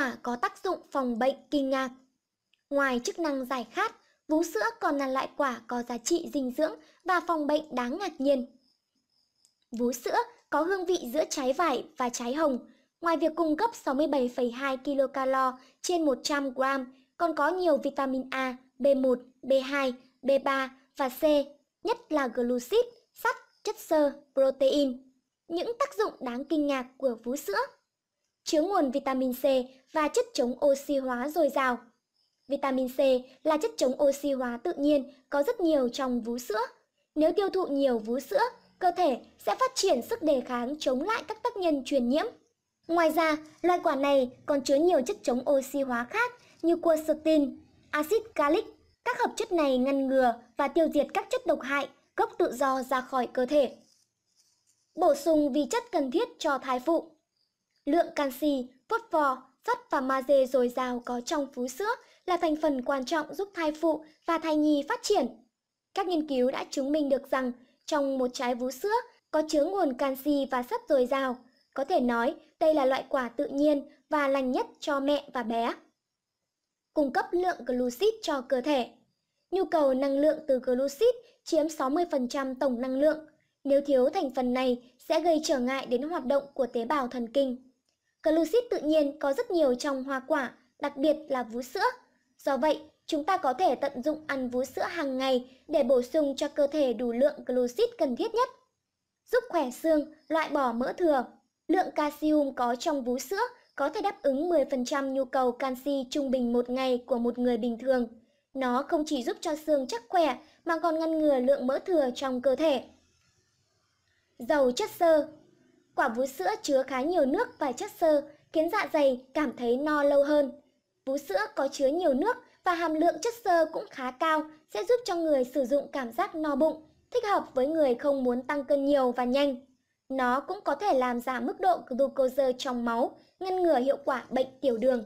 quả có tác dụng phòng bệnh kinh ngạc. Ngoài chức năng giải khát, vú sữa còn là loại quả có giá trị dinh dưỡng và phòng bệnh đáng ngạc nhiên. Vú sữa có hương vị giữa trái vải và trái hồng. Ngoài việc cung cấp 67,2 kcal trên 100 g, còn có nhiều vitamin A, B1, B2, B3 và C, nhất là glucid, sắt, chất xơ, protein. Những tác dụng đáng kinh ngạc của vú sữa chứa nguồn vitamin C và chất chống oxy hóa dồi dào. Vitamin C là chất chống oxy hóa tự nhiên có rất nhiều trong vú sữa. Nếu tiêu thụ nhiều vú sữa, cơ thể sẽ phát triển sức đề kháng chống lại các tác nhân truyền nhiễm. Ngoài ra, loại quả này còn chứa nhiều chất chống oxy hóa khác như quercetin, axit calic. Các hợp chất này ngăn ngừa và tiêu diệt các chất độc hại gốc tự do ra khỏi cơ thể. Bổ sung vi chất cần thiết cho thai phụ Lượng canxi, phosphor, sắt và magie dồi dào có trong vú sữa là thành phần quan trọng giúp thai phụ và thai nhi phát triển. Các nghiên cứu đã chứng minh được rằng trong một trái vú sữa có chứa nguồn canxi và sắt dồi dào. Có thể nói đây là loại quả tự nhiên và lành nhất cho mẹ và bé. Cung cấp lượng glucid cho cơ thể Nhu cầu năng lượng từ glucid chiếm 60% tổng năng lượng. Nếu thiếu thành phần này sẽ gây trở ngại đến hoạt động của tế bào thần kinh. Glucid tự nhiên có rất nhiều trong hoa quả, đặc biệt là vú sữa. Do vậy, chúng ta có thể tận dụng ăn vú sữa hàng ngày để bổ sung cho cơ thể đủ lượng glucid cần thiết nhất. Giúp khỏe xương, loại bỏ mỡ thừa. Lượng calcium có trong vú sữa có thể đáp ứng 10% nhu cầu canxi trung bình một ngày của một người bình thường. Nó không chỉ giúp cho xương chắc khỏe mà còn ngăn ngừa lượng mỡ thừa trong cơ thể. Dầu chất xơ quả vú sữa chứa khá nhiều nước và chất xơ, khiến dạ dày cảm thấy no lâu hơn. Vú sữa có chứa nhiều nước và hàm lượng chất xơ cũng khá cao, sẽ giúp cho người sử dụng cảm giác no bụng, thích hợp với người không muốn tăng cân nhiều và nhanh. Nó cũng có thể làm giảm mức độ glucose trong máu, ngăn ngừa hiệu quả bệnh tiểu đường.